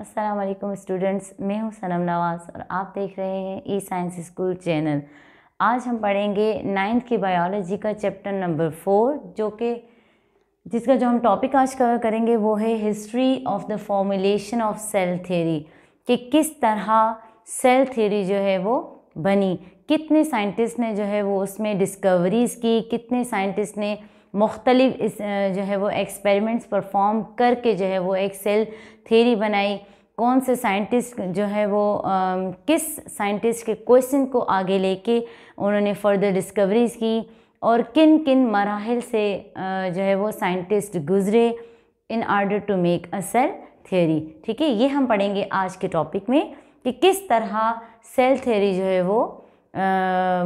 अस्सलाम वालेकुम स्टूडेंट्स मैं हूं सनम नवाज़ और आप देख रहे हैं ई साइंस स्कूल चैनल आज हम पढ़ेंगे नाइन्थ की बायोलॉजी का चैप्टर नंबर फोर जो कि जिसका जो हम टॉपिक आज कवर करेंगे वो है history of the formulation of cell theory कि किस तरह सेल थ्योरी जो है वो बनी कितने साइंटिस्ट ने जो है वो उसमें डिस्कवरीज़ की कितने साइंटिस्ट ने मुख्तलिफ जो है वो एक्सपेरिमेंट्स परफॉर्म करके जो है वो एक सेल थेरी बनाई कौन से साइंटिस्ट जो है वो आ, किस साइंटिस्ट के क्वेश्चन को आगे लेके उन्होंने फ़र्दर डिस्कवरीज की और किन किन मराहल से आ, जो है वो साइंटिस्ट गुज़रे in order to make a cell theory ठीक है ये हम पढ़ेंगे आज के टॉपिक में कि किस तरह सेल थ्योरी जो है वो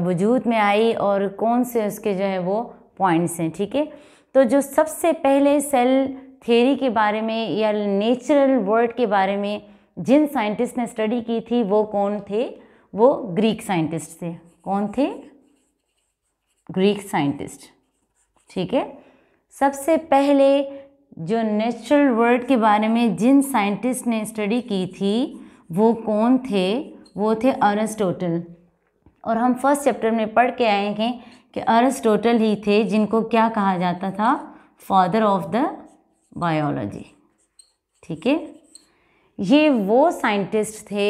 वजूद में आई और कौन से उसके जो है वो पॉइंट्स हैं ठीक है तो जो सबसे पहले सेल थेरी के बारे में या नेचुरल वर्ल्ड के बारे में जिन साइंटिस्ट ने स्टडी की थी वो कौन थे वो ग्रीक साइंटिस्ट थे कौन थे ग्रीक साइंटिस्ट ठीक है सबसे पहले जो नेचुरल वर्ल्ड के बारे में जिन साइंटिस्ट ने स्टडी की थी वो कौन थे वो थे अरिस्टोटल और हम फर्स्ट चैप्टर में पढ़ के आए हैं कि अरिस्टोटल ही थे जिनको क्या कहा जाता था फादर ऑफ द बायोलॉजी ठीक है ये वो साइंटिस्ट थे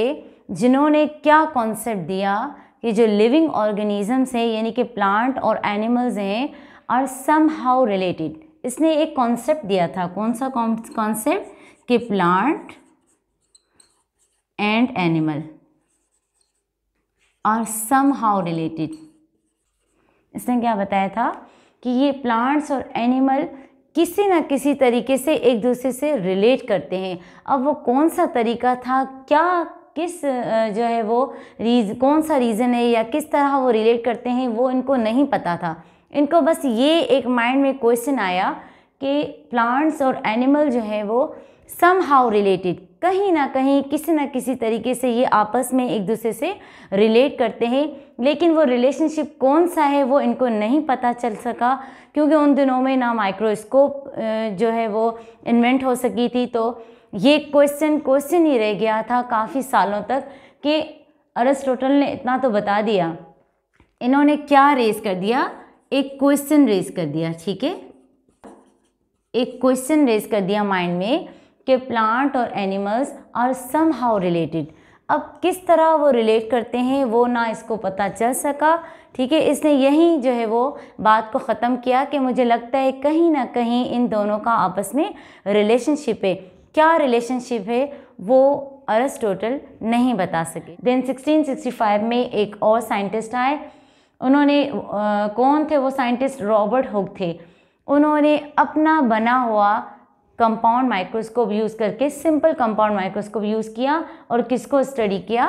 जिन्होंने क्या कॉन्सेप्ट दिया कि जो लिविंग ऑर्गेनिजम्स हैं यानी कि प्लांट और एनिमल्स हैं आर सम हाउ रिलेटेड इसने एक कॉन्सेप्ट दिया था कौन सा कॉन्सेप्ट कि plant and animal are somehow related इसने क्या बताया था कि ये प्लांट्स और एनिमल किसी ना किसी तरीके से एक दूसरे से रिलेट करते हैं अब वो कौन सा तरीका था क्या किस जो है वो रीज कौन सा रीज़न है या किस तरह वो रिलेट करते हैं वो इनको नहीं पता था इनको बस ये एक माइंड में क्वेश्चन आया कि प्लांट्स और एनिमल जो है वो सम हाउ रिलेटेड कहीं ना कहीं किसी ना किसी तरीके से ये आपस में एक दूसरे से रिलेट करते हैं लेकिन वो रिलेशनशिप कौन सा है वो इनको नहीं पता चल सका क्योंकि उन दिनों में ना माइक्रोस्कोप जो है वो इन्वेंट हो सकी थी तो ये क्वेश्चन क्वेश्चन ही रह गया था काफ़ी सालों तक कि अरिस्टोटल ने इतना तो बता दिया इन्होंने क्या रेज कर दिया एक क्वेश्चन रेज कर दिया ठीक है एक क्वेश्चन रेज कर दिया माइंड में कि प्लांट और animals are somehow related अब किस तरह वो रिलेट करते हैं वो ना इसको पता चल सका ठीक है इसने यहीं जो है वो बात को ख़त्म किया कि मुझे लगता है कहीं ना कहीं इन दोनों का आपस में रिलेशनशिप है क्या रिलेशनशिप है वो अरस्टोटल नहीं बता सके देन 1665 में एक और साइंटिस्ट आए उन्होंने आ, कौन थे वो साइंटिस्ट रॉबर्ट हुक थे उन्होंने अपना बना हुआ कंपाउंड माइक्रोस्कोप यूज़ करके सिंपल कंपाउंड माइक्रोस्कोप यूज़ किया और किसको स्टडी किया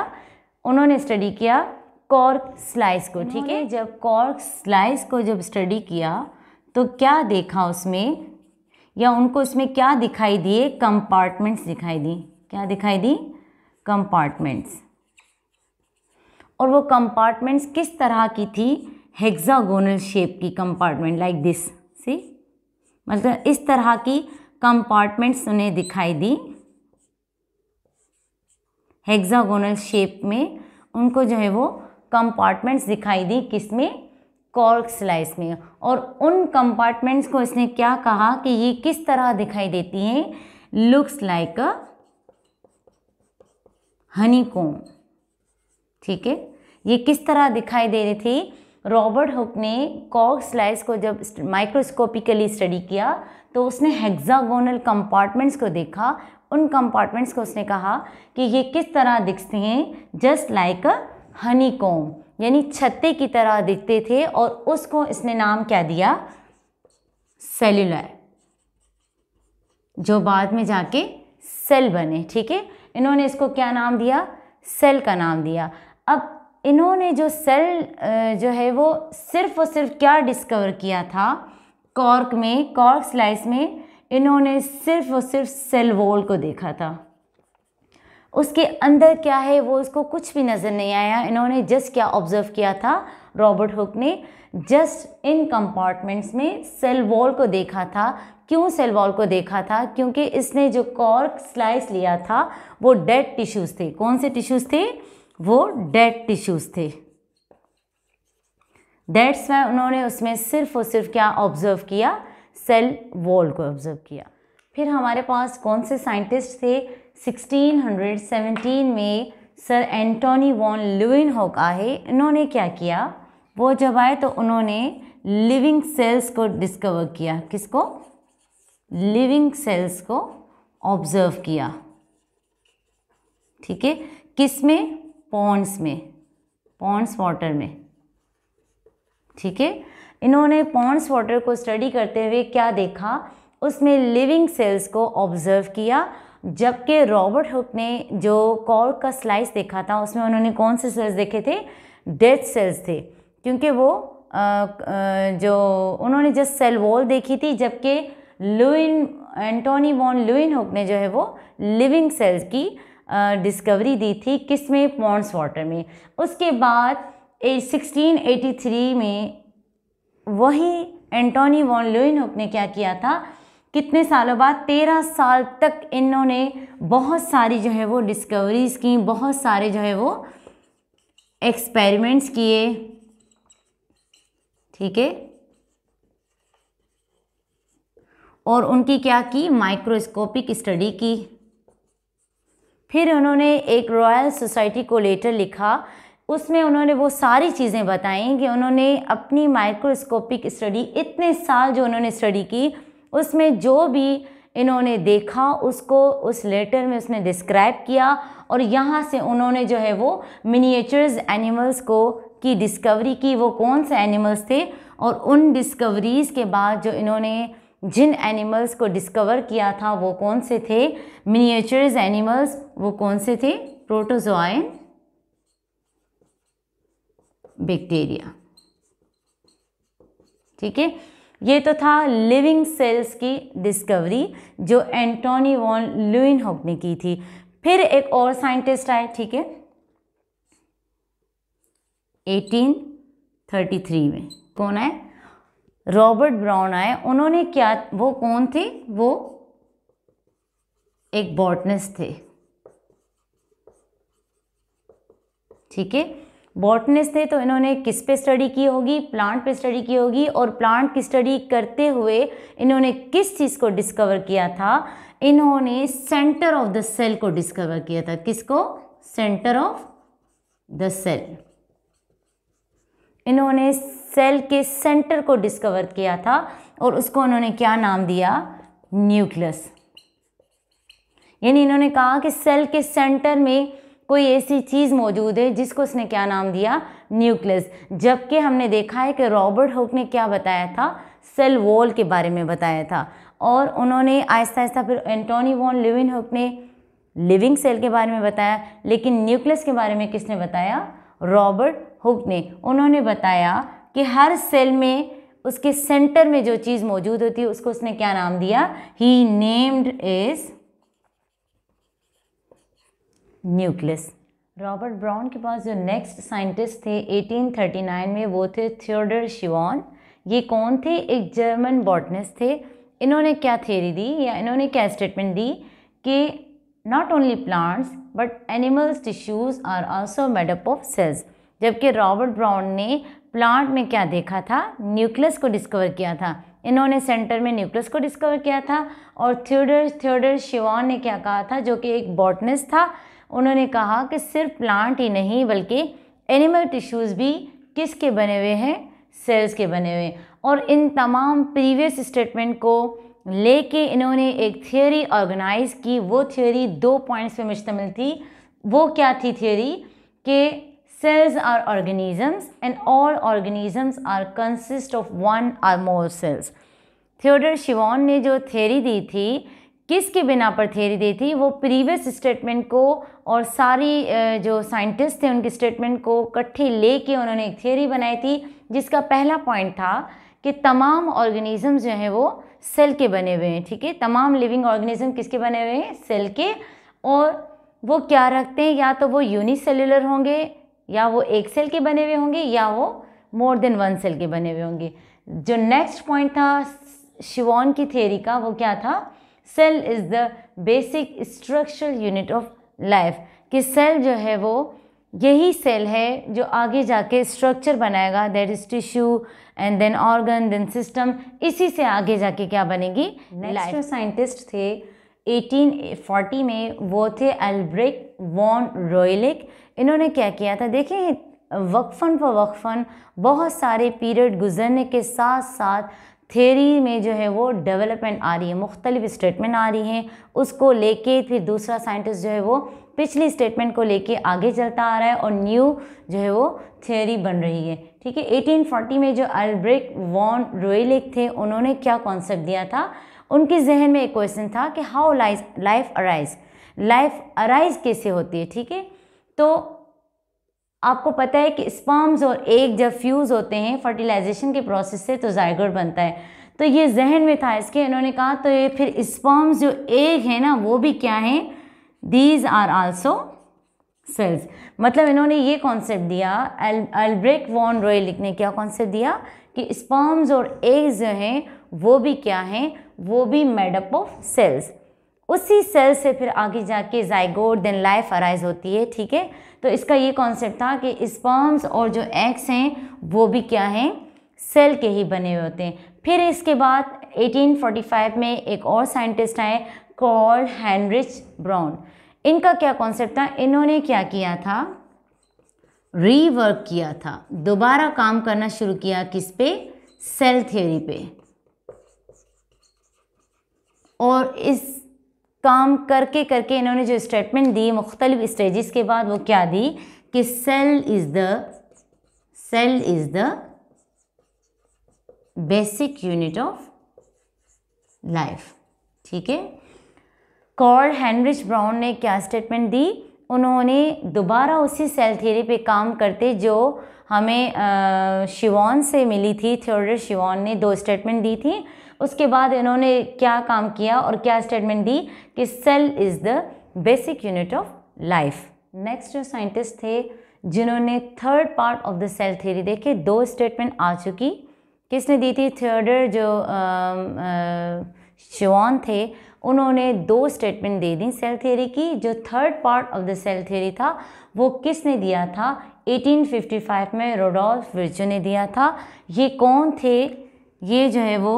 उन्होंने स्टडी किया कॉर्क स्लाइस को ठीक है जब कॉर्क स्लाइस को जब स्टडी किया तो क्या देखा उसमें या उनको उसमें क्या दिखाई दिए कंपार्टमेंट्स दिखाई दी क्या दिखाई दी कंपार्टमेंट्स और वो कंपार्टमेंट्स किस तरह की थी हेक्सागोनल शेप की कंपार्टमेंट लाइक दिस सी मतलब इस तरह की कंपार्टमेंट्स उन्हें दिखाई दी हेक्सागोनल शेप में उनको जो है वो कंपार्टमेंट्स दिखाई दी किसमें कॉर्क स्लाइस में और उन कंपार्टमेंट्स को इसने क्या कहा कि ये किस तरह दिखाई देती हैं looks like a honeycomb ठीक है ये किस तरह दिखाई दे रही थी रॉबर्ट हुक ने कॉक स्लाइस को जब माइक्रोस्कोपिकली स्टडी किया तो उसने हेक्सागोनल कंपार्टमेंट्स को देखा उन कंपार्टमेंट्स को उसने कहा कि ये किस तरह दिखते हैं just like a honeycomb यानी छत्ते की तरह दिखते थे और उसको इसने नाम क्या दिया सेलुलर जो बाद में जाके सेल बने ठीक है इन्होंने इसको क्या नाम दिया सेल का नाम दिया अब इन्होंने जो सेल जो है वो सिर्फ और सिर्फ क्या डिस्कवर किया था कॉर्क में कॉर्क स्लाइस में इन्होंने सिर्फ और सिर्फ सेल वॉल को देखा था उसके अंदर क्या है वो उसको कुछ भी नज़र नहीं आया इन्होंने जस्ट क्या ऑब्जर्व किया था रॉबर्ट हुक ने जस्ट इन कंपार्टमेंट्स में सेल वॉल को देखा था क्यों सेल वॉल को देखा था क्योंकि इसने जो कॉर्क स्लाइस लिया था वो डेड टिश्यूज़ थे कौन से टिश्यूज़ थे वो डेड टिश्यूज़ थे दैट्स वाई उन्होंने उसमें सिर्फ और सिर्फ क्या ऑब्ज़र्व किया सेल वॉल को ऑब्ज़र्व किया फिर हमारे पास कौन से साइंटिस्ट थे 1617 में sir Antonie van Leeuwenhoek आए इन्होंने क्या किया वो जब आए तो उन्होंने लिविंग सेल्स को डिस्कवर किया किसको लिविंग सेल्स को ऑब्जर्व किया ठीक है किस में पॉन्ड्स में पॉन्ड्स वाटर में ठीक है इन्होंने पॉन्ड्स वाटर को स्टडी करते हुए क्या देखा उसमें लिविंग सेल्स को ऑब्जर्व किया जबकि रॉबर्ट हुक ने जो कॉर का स्लाइस देखा था उसमें उन्होंने कौन से सेल्स देखे थे डेड सेल्स थे क्योंकि वो आ, आ, जो उन्होंने जस्ट सेल वॉल देखी थी जबकि Leeuwen Antonie van Leeuwenhoek ने जो है वो लिविंग सेल्स की डिस्कवरी दी थी किस में पॉन्ड्स वाटर में उसके बाद 1683 में वही एंटोनी वॉन ल्यूनहुक ने क्या किया था कितने सालों बाद तेरह साल तक इन्होंने बहुत सारी जो है वो डिस्कवरीज की बहुत सारे जो है वो एक्सपेरिमेंट्स किए ठीक है और उनकी क्या की माइक्रोस्कोपिक स्टडी की फिर उन्होंने एक रॉयल सोसाइटी को लेटर लिखा उसमें उन्होंने वो सारी चीज़ें बताई कि उन्होंने अपनी माइक्रोस्कोपिक स्टडी इतने साल जो उन्होंने स्टडी की उसमें जो भी इन्होंने देखा उसको उस लेटर में उसने डिस्क्राइब किया और यहाँ से उन्होंने जो है वो मिनिएचर्स एनिमल्स को की डिस्कवरी की वो कौन से एनिमल्स थे और उन डिस्कवरीज़ के बाद जो इन्होंने जिन एनिमल्स को डिस्कवर किया था वो कौन से थे मिनिएचर्स एनिमल्स वो कौन से थे प्रोटोजोइन बैक्टीरिया ठीक है ये तो था लिविंग सेल्स की डिस्कवरी जो एंटोनी वॉन लुइन हॉक ने की थी फिर एक और साइंटिस्ट आए ठीक है 1833 में कौन आए रॉबर्ट ब्राउन आए उन्होंने क्या वो कौन थे वो एक बॉटनिस्ट थे ठीक है बॉटनिस्ट थे तो इन्होंने किस पे स्टडी की होगी प्लांट पे स्टडी की होगी और प्लांट की स्टडी करते हुए इन्होंने किस चीज़ को डिस्कवर किया था इन्होंने सेंटर ऑफ द सेल को डिस्कवर किया था किसको सेंटर ऑफ द सेल इन्होंने सेल के सेंटर को डिस्कवर किया था और उसको उन्होंने क्या नाम दिया न्यूक्लियस यानी इन्होंने कहा कि सेल के सेंटर में कोई ऐसी चीज़ मौजूद है जिसको उसने क्या नाम दिया न्यूक्लियस जबकि हमने देखा है कि रॉबर्ट हुक ने क्या बताया था सेल वॉल के बारे में बताया था और उन्होंने आहिस्ता आहिस्ता फिर एंटोनी वॉन लिविन हुक ने लिविंग सेल के बारे में बताया लेकिन न्यूक्लियस के बारे में किसने बताया रॉबर्ट हुक ने उन्होंने बताया कि हर सेल में उसके सेंटर में जो चीज़ मौजूद होती है उसको उसने क्या नाम दिया he named is nucleus Robert Brown के पास जो नेक्स्ट साइंटिस्ट थे 1839 में वो थे थियोडर शिवॉन ये कौन थे एक जर्मन बॉटनिस्ट थे इन्होंने क्या थेरी दी या इन्होंने क्या स्टेटमेंट दी कि not only plants but animals tissues are also made up of cells जबकि रॉबर्ट ब्राउन ने प्लांट में क्या देखा था न्यूक्लियस को डिस्कवर किया था इन्होंने सेंटर में न्यूक्लियस को डिस्कवर किया था और थियोडर थियोडर शिवान ने क्या कहा था जो कि एक बॉटनिस्ट था उन्होंने कहा कि सिर्फ प्लांट ही नहीं बल्कि एनिमल टिश्यूज़ भी किसके बने हुए हैं सेल्स के बने हुए और इन तमाम प्रीवियस स्टेटमेंट को लेके इन्होंने एक थियोरी ऑर्गेनाइज की वो थियोरी दो पॉइंट्स पे मुश्तमिल थी वो क्या थी थियोरी के cells are organisms and all organisms are consist of one or more cells Theodor Schwann ने जो थियोरी दी थी किसके बिना पर थेरी दी थी वो प्रीवियस स्टेटमेंट को और सारी जो साइंटिस्ट थे उनके स्टेटमेंट को इकट्ठे लेके उन्होंने एक थियोरी बनाई थी जिसका पहला पॉइंट था कि तमाम ऑर्गेनिज़म जो हैं वो सेल के बने हुए हैं ठीक है तमाम लिविंग ऑर्गेनिज़म किसके बने हुए हैं सेल के और वो क्या रखते हैं या तो वो यूनिसेलुलर होंगे या वो एक सेल के बने हुए होंगे या वो मोर देन वन सेल के बने हुए होंगे जो नेक्स्ट पॉइंट था शिवॉन की थियोरी का वो क्या था cell is the basic structural unit of life कि सेल जो है वो यही सेल है जो आगे जाके स्ट्रक्चर बनाएगा that is tissue and then organ then system इसी से आगे जाके क्या बनेगी नेक्स्ट साइंटिस्ट थे 1840 में वो थे एल्ब्रिक वॉन रॉयलिक इन्होंने क्या किया था देखें वक्फन पर वक्फन बहुत सारे पीरियड गुजरने के साथ साथ थेरी में जो है वो डेवलपमेंट आ रही है मुख्तलिफ स्टेटमेंट आ रही हैं उसको लेके फिर दूसरा साइंटिस्ट जो है वो पिछली स्टेटमेंट को लेके आगे चलता आ रहा है और न्यू जो है वो थेरी बन रही है ठीक है 1840 में जो अल्ब्रेक वॉन रोयलिक थे उन्होंने क्या कॉन्सेप्ट दिया था उनके जहन में एक क्वेश्चन था कि how lies life arise life arise कैसे होती है ठीक है तो आपको पता है कि स्पर्म्स और एग जब फ्यूज़ होते हैं फर्टिलाइजेशन के प्रोसेस से तो जायगोट बनता है तो ये जहन में था इसके इन्होंने कहा तो ये फिर स्पर्म्स जो एग है ना वो भी क्या है दीज आर आल्सो सेल्स मतलब इन्होंने ये कॉन्सेप्ट दिया अल्ब्रेक वॉन रॉयल ने क्या कॉन्सेप्ट दिया कि स्पर्म्स और एग्स जो हैं वो भी क्या हैं वो भी मेडअप ऑफ सेल्स उसी सेल से फिर आगे जाके जाइगोड देन लाइफ अराइज होती है ठीक है तो इसका ये कॉन्सेप्ट था कि स्पर्म्स और जो एग्स हैं वो भी क्या हैं सेल के ही बने हुए होते हैं फिर इसके बाद 1845 में एक और साइंटिस्ट आए कॉल हैंनरिच ब्राउन इनका क्या कॉन्सेप्ट था इन्होंने क्या किया था रीवर्क किया था दोबारा काम करना शुरू किया किस पे सेल थ्योरी पे और इस काम करके करके इन्होंने जो स्टेटमेंट दी मुख्तलिफ स्टेजेस के बाद वो क्या दी कि cell is the cell is the basic unit of life ठीक है कॉर्ड हैनरिच ब्राउन ने क्या स्टेटमेंट दी उन्होंने दोबारा उसी सेल थ्योरी पे काम करते जो हमें शिवान से मिली थी थियोडर शिवान ने दो स्टेटमेंट दी थी उसके बाद इन्होंने क्या काम किया और क्या स्टेटमेंट दी कि cell is the basic unit of life next जो साइंटिस्ट थे जिन्होंने third part of the cell theory देखे दो स्टेटमेंट आ चुकी किसने दी थी थियोडर जो शिवान थे उन्होंने दो स्टेटमेंट दे दी सेल थ्योरी की जो third part of the cell theory था वो किसने दिया था 1855 में रोडोल्फ विर्जो ने दिया था ये कौन थे ये जो है वो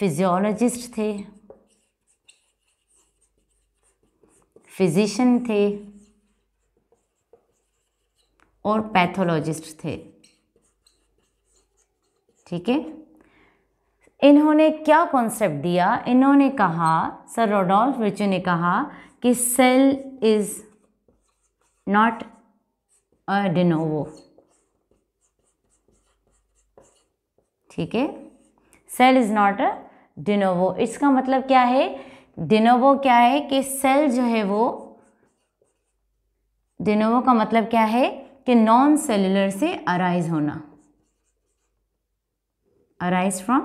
फिजियोलॉजिस्ट थे फिजिशियन थे और पैथोलॉजिस्ट थे ठीक है इन्होंने क्या कॉन्सेप्ट दिया इन्होंने कहा सर रोडोल्फ रिचू ने कहा कि cell is not a de novo ठीक है cell is not a de novo इसका मतलब क्या है डिनोवो क्या है कि सेल जो है वो डिनोवो का मतलब क्या है कि नॉन सेलुलर से अराइज होना arise from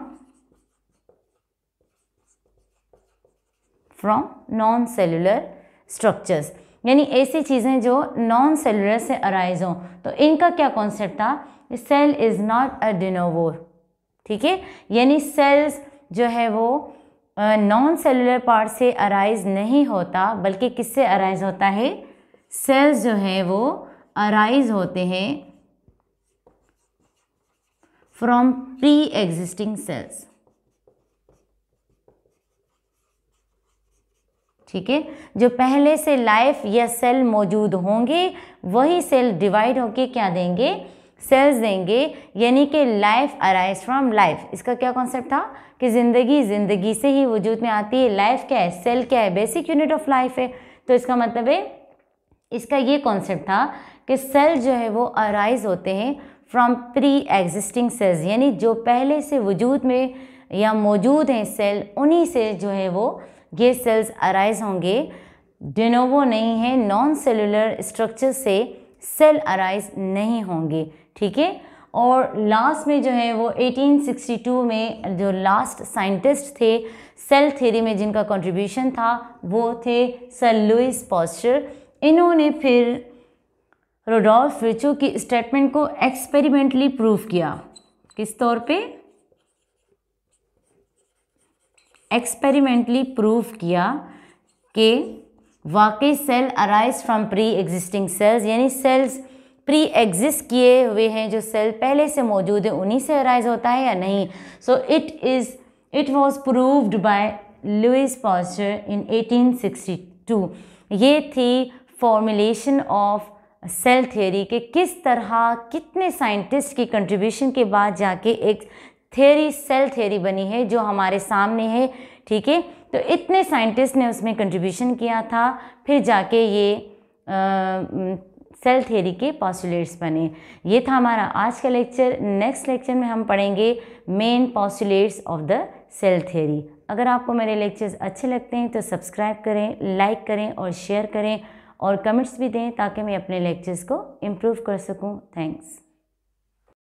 from non cellular structures यानी ऐसी चीज़ें जो नॉन सेलुलर से अराइज हों तो इनका क्या कॉन्सेप्ट था cell is not a de novo ठीक है यानी सेल्स जो है वो नॉन सेलुलर पार्ट से अराइज नहीं होता बल्कि किससे अराइज होता है सेल्स जो हैं वो अराइज होते हैं फ्रॉम प्री एग्जिस्टिंग सेल्स ठीक है जो पहले से लाइफ या सेल मौजूद होंगे वही सेल डिवाइड होके क्या देंगे सेल्स देंगे यानी कि लाइफ अराइज फ्रॉम लाइफ इसका क्या कॉन्सेप्ट था कि ज़िंदगी ज़िंदगी से ही वजूद में आती है लाइफ क्या है सेल क्या है बेसिक यूनिट ऑफ लाइफ है तो इसका मतलब है इसका ये कॉन्सेप्ट था कि सेल जो है वो अराइज होते हैं फ्रॉम प्री एग्जिस्टिंग सेल्स यानी जो पहले से वजूद में या मौजूद हैं सेल उन्हीं से जो है वो ये सेल्स अराइज होंगे डिनोवो नहीं है नॉन सेलुलर स्ट्रक्चर से सेल अराइज नहीं होंगे ठीक है और लास्ट में जो है वो 1862 में जो लास्ट साइंटिस्ट थे सेल थेरी में जिनका कंट्रीब्यूशन था वो थे सर लुइस पॉस्चर इन्होंने फिर रोडोल्फ रिचो की स्टेटमेंट को एक्सपेरिमेंटली प्रूव किया किस तौर पे एक्सपेरिमेंटली प्रूव किया कि वाकई cell arise from pre existing cells यानी सेल्स प्री एग्जिस्ट किए हुए हैं जो सेल पहले से मौजूद है उन्हीं से अराइज होता है या नहीं so it is it was proved by Louis Pasteur in 1862 ये थी फॉर्मुलेशन ऑफ सेल थ्योरी के किस तरह कितने साइंटिस्ट की कंट्रीब्यूशन के बाद जाके एक थ्योरी सेल थियोरी बनी है जो हमारे सामने है ठीक है तो इतने साइंटिस्ट ने उसमें कंट्रीब्यूशन किया था फिर जाके ये आ, सेल थेरी के पॉस्टुलेट्स बने ये था हमारा आज का लेक्चर नेक्स्ट लेक्चर में हम पढ़ेंगे main postulates of the cell theory अगर आपको मेरे लेक्चर्स अच्छे लगते हैं तो सब्सक्राइब करें लाइक करें और शेयर करें और कमेंट्स भी दें ताकि मैं अपने लेक्चर्स को इम्प्रूव कर सकूँ थैंक्स